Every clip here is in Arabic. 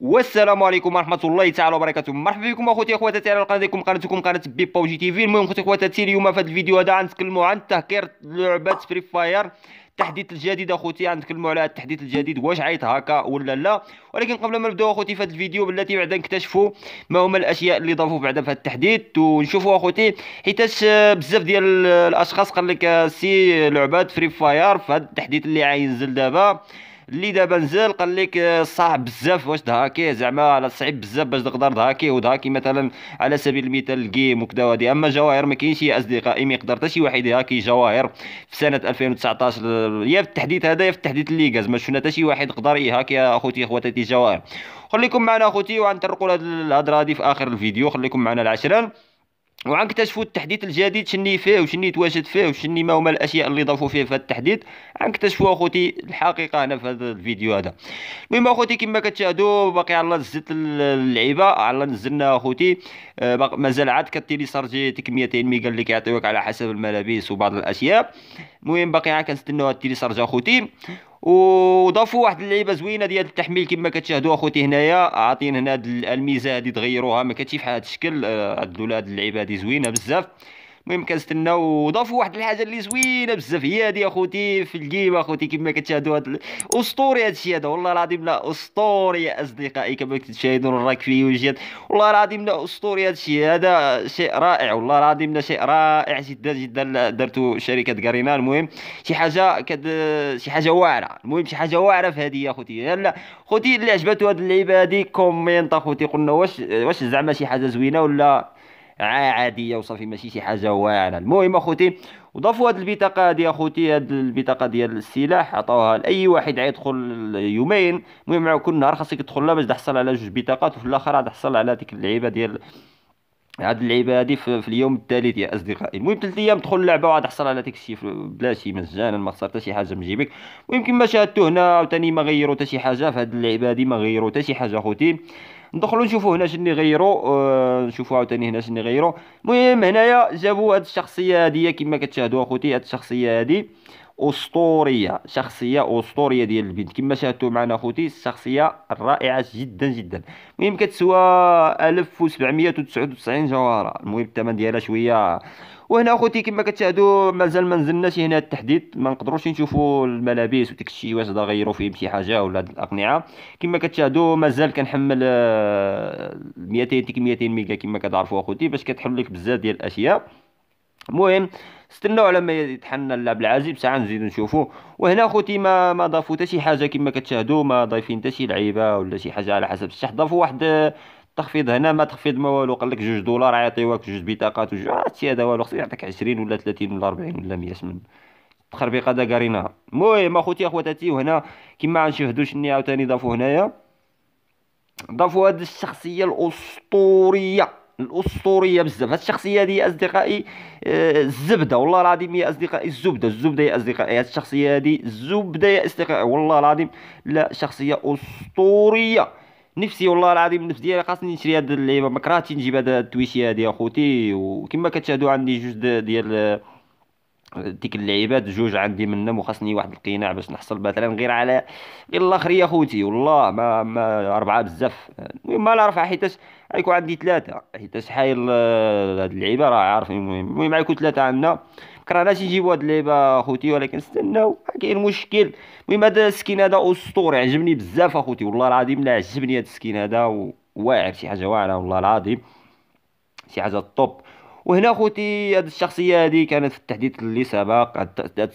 والسلام عليكم ورحمه الله تعالى وبركاته مرحبا بكم اخوتي اخواتي على القناه ديالكم قناتكم قناه بي بوجي تي في المهم اخوتي اخواتي اليوم في هذا الفيديو هذا غنتكلموا عن تهكير لعبه فري فاير التحديث الجديد اخوتي غنتكلموا على التحديث الجديد واش عيط هكا ولا لا ولكن قبل ما نبداو اخوتي في هذا الفيديو بالتي بعدا نكتشفوا ما هما الاشياء اللي ضافوا بعدا في هذا التحديث ونشوفوا اخوتي حيتاش بزاف ديال الاشخاص قال لك سي لعبات فري فاير في هذا التحديث اللي عاينزل دابا اللي دابا نزل قال لك آه، صعب بزاف واش دهاكي زعما على صعيب بزاف باش تقدر دهاكي ودهاكي مثلا على سبيل المثال الجيم وكذا وهذه اما جواهر ما كاينش يا اصدقائي ما يقدر حتى شي واحد يهاكي جواهر في سنه 2019 يا في التحديث هذا يا في التحديث كاز ما شفنا حتى شي واحد قدر يهاكي اخوتي اخواتي جواهر خليكم معنا اخوتي وغنطرقوا الهضره هذه في اخر الفيديو خليكم معنا العشره وعنكتشفوا التحديث الجديد شني فيه وشني تواجد فيه وشني ما هما الاشياء اللي ضافوا فيه في التحديث عنكتشفوا اخوتي الحقيقه هنا في هذا الفيديو هذا المهم اخوتي كما كتشاهدوا باقي على زدت اللعيبه على نزلنا اخوتي آه، مازال عاد سارجي ديك 200 ميجا اللي كيعطيوك على حسب الملابس وبعض الاشياء المهم باقي عاد كنستناو التيليسارج اخوتي وضافوا واحد اللعيبه زوينه ديال التحميل كما كتشاهدوا اخوتي هنايا عاطين هنا هاد الميزه هادي تغيروها ما كانتش بحال هاد الشكل عدلوا آه، لها هاد اللعيبه هادي زوينه بزاف المهم كنستناو وضافوا واحد الحاجه اللي زوينه بزاف هي هذه اخوتي في الجيم اخوتي كما كتشاهدوا هاد اسطوري الشيء هذا والله العظيم لا اسطوري اصدقائي كما كتشاهدون راك في وجهي والله العظيم لا اسطوري الشيء هذا شيء رائع والله العظيم لا شيء رائع جدا جدا درتو شركه كارينا المهم شي حاجه كد شي حاجه واعره المهم شي حاجه واعره في هذه اخوتي يلا خوتي اللي عجبته هاد اللعيبه هذه كومنت اخوتي قلنا واش واش زعما شي حاجه زوينه ولا عاديه وصافي ماشي شي حاجه واعره المهم اخوتي وضافوا هذه البطاقه هذه اخوتي هذه البطاقه ديال السلاح عطاوها لاي واحد يدخل يومين المهم كل نهار خاصك تدخل لها باش تحصل على جوج بطاقات وفي الاخر تحصل على ديك اللعيبه ديال هاد اللعيبه هادي في, اليوم الثالث يا اصدقائي المهم ثلاث ايام تدخل اللعبه وعاد حصل على داك الشيء بلاشي مجانا ما خسرت حتى شي حاجه من جيبك ويمكن ما شاهدتو هنا عاوتاني ما غيروا حتى شي حاجه في هاد اللعبه هادي ما غيروا حتى شي حاجه اخوتي ندخلوا نشوفوا هنا شنو يغيروا آه نشوفوا عاوتاني هنا شنو يغيروا المهم هنايا جابوا هذه الشخصيه هذه كما كتشاهدوا اخوتي هذه الشخصيه هذه اسطوريه شخصيه اسطوريه ديال البنت كما شاهدتوا معنا خوتي الشخصيه رائعه جدا جدا المهم كتسوى 1799 جوهره المهم الثمن ديالها شويه وهنا اخوتي كما كتشاهدوا مازال ما نزلناش هنا التحديد ما نقدروش نشوفوا الملابس وداك الشيء واش غيروا فيه شي حاجه ولا الاقنعه كما كتشاهدوا مازال كنحمل 200 200 ميجا كما كتعرفوا اخوتي باش كتحمل لك بزاف ديال الاشياء المهم استناو على ما يتحنى اللعب العازب ساعه نزيدو نشوفو وهنا خوتي ما ما ضافو حتى شي حاجه كما كتشاهدو ما ضايفين حتى شي لعيبه ولا شي حاجه على حسب الشح ضافو واحد آه، التخفيض هنا ما تخفيض ما والو قال لك جوج دولار يعطيوك جوج بطاقات وجوج آه، هادشي هذا والو خصو يعطيك عشرين ولا 30 ولا ربعين ولا مية من التخربيقه دا قارينها المهم اخوتي اخواتاتي وهنا كما غنشاهدوا شني عاوتاني ضافو هنايا ضافوا هاد الشخصيه الاسطوريه الاسطوريه بزاف هاد الشخصيه هذه اصدقائي آه، الزبده والله العظيم يا اصدقائي الزبده الزبده يا اصدقائي هاد الشخصيه هذه الزبده يا اصدقائي والله العظيم لا شخصيه اسطوريه نفسي والله العظيم النفس ديالي خاصني نشري هاد اللعيبه ما نجيب هاد التويشيه هادي اخوتي وكما كتشاهدوا عندي جوج ديال ديك اللعيبات جوج عندي منهم وخاصني واحد القناع باش نحصل مثلا غير على غير الاخر يا خوتي والله ما ما اربعه بزاف المهم ما نعرف حيتاش غيكون عندي ثلاثه حيتاش حايل آه، هاد اللعيبه راه عارفين المهم المهم غيكون ثلاثه عندنا شي نجيبو هاد اللعيبه اخوتي ولكن استناو كاين مشكل المهم هذا السكين هذا اسطوري عجبني بزاف اخوتي والله العظيم لا عجبني هاد السكين هذا واعر شي حاجه واعره والله العظيم شي حاجه طوب وهنا خوتي هاد الشخصيه هادي كانت في التحديث اللي سبق هاد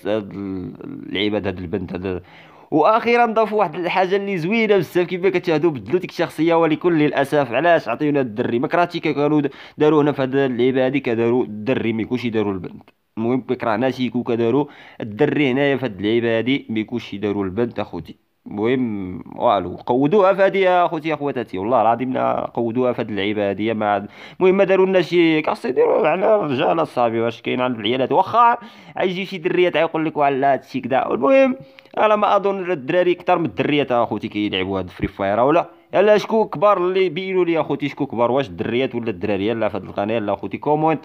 العباد هاد البنت هاد واخيرا ضافوا واحد الحاجه اللي زوينه بزاف كيما كتشاهدوا بدلوا ديك الشخصيه ولكل للاسف علاش عطيونا الدري ما كرهتي كانوا داروا هنا في هاد اللعيبه هادي كداروا الدري ما يكونش يداروا البنت المهم مكرهناش يكون كداروا الدري هنايا في هاد اللعيبه هادي ما يكونش يداروا البنت اخوتي المهم والو قودوها فهادي يا اخوتي اخواتاتي والله العظيم قودوها فهاد اللعيبه هادي ما المهم داروا لنا شي كاس يديروا على الرجال اصاحبي واش كاين عند العيالات واخا عايجي شي دريه تعيقول لك وعلى هادشي كدا المهم انا ما اظن الدراري كثر من الدريات اخوتي كيلعبوا هاد فري فاير ولا يلا شكون كبار اللي بينوا لي اخوتي شكون كبار واش الدريات ولا الدراري يلا في هاد القناه يلا اخوتي كومونت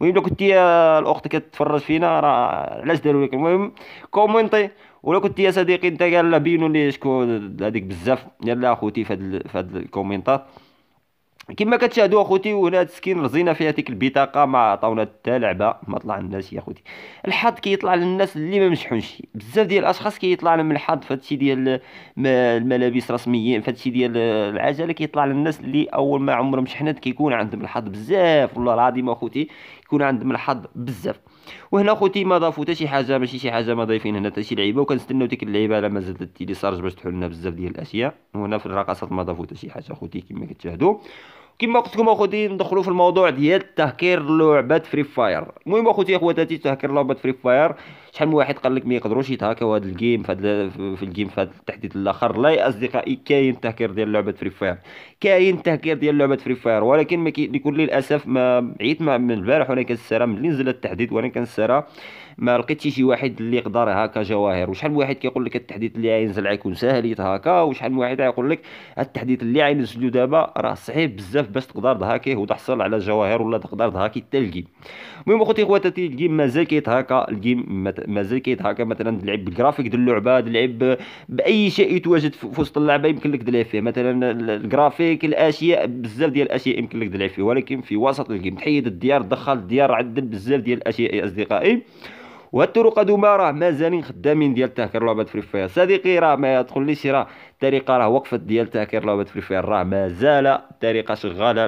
المهم لو كنتي الاخت كتفرج فينا راه علاش داروا لك المهم كومونتي ولا كنت يا صديقي انت قال بينو لي شكون هذيك بزاف يلا اخوتي في هاد في هاد الكومنتات كما كتشاهدوا اخوتي وهنا السكين رزينا فيها ديك البطاقه ما عطاونا حتى لعبه ما طلع الناس يا اخوتي الحظ كيطلع كي للناس اللي ما مشحونش بزاف ديال الاشخاص كيطلع كي لهم الحظ في هادشي ديال الملابس رسميين في هادشي ديال العجله كيطلع كي للناس اللي اول ما عمرهم شحنت كيكون عندهم الحظ بزاف والله العظيم اخوتي تكون عندهم الحظ بزاف وهنا خوتي ما ضافوا حتى شي حاجه ماشي شي حاجه ما ضايفين هنا حتى شي لعيبه وكنستناو ديك اللعيبه على ما زادت تيلي سارج باش تحل لنا بزاف ديال الاشياء وهنا في الرقصات ما ضافوا حتى شي حاجه خوتي كما كتشاهدوا كما قلت لكم اخوتي ندخلوا في الموضوع ديال تهكير لعبه فري فاير المهم اخوتي اخواتاتي تهكير لعبه فري فاير شحال من واحد قال لك ما يقدروش يتهكوا هذا الجيم في هذا في الجيم في هذا التحديث الاخر لا يا اصدقائي كاين تهكير ديال لعبه فري فاير كاين تهكير ديال لعبه فري فاير ولكن ما كيكون للاسف ما عيت من البارح وانا كنسرى ملي نزل التحديث وانا كنسرى ما لقيتش شي واحد اللي يقدر هكا جواهر وشحال من واحد كيقول لك التحديث اللي غينزل غيكون ساهل يتهاكا وشحال من واحد يقول لك التحديث اللي غينزلو دابا راه صعيب بزاف بس باش تقدر تهاكيه وتحصل على جواهر ولا تقدر تهاكي حتى الجيم المهم اخوتي خواتاتي الجيم مازال كيتهاكا الجيم مازال كيتهاكا مثلا تلعب بالجرافيك ديال اللعبه تلعب باي شيء يتواجد في وسط اللعبه يمكن لك تلعب فيه مثلا الجرافيك الاشياء بزاف ديال الاشياء يمكن لك تلعب فيه ولكن في وسط الجيم تحيد الديار دخل الديار عدل بزاف ديال الاشياء يا اصدقائي والطرق هذوما راه مازالين خدامين ديال تهكير لعبه فري فاير صديقي راه ما يدخلنيش راه الطريقه راه وقفت ديال تهكير لعبه فري فاير راه مازال الطريقه شغاله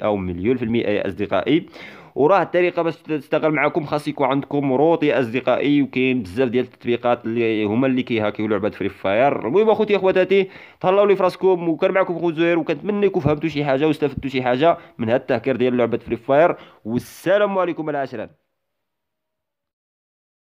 100% ومليون في المئه يا اصدقائي وراه الطريقه باش تشتغل معكم خاص يكون عندكم روت يا اصدقائي وكاين بزاف ديال التطبيقات اللي هما اللي كيهاكيو لعبه فري فاير المهم اخوتي اخواتاتي تهلاو لي فراسكم وكان معكم خو زهير وكنتمنى يكون فهمتوا شي حاجه واستفدتوا شي حاجه من هاد التهكير ديال لعبه فري فاير والسلام عليكم العاشرين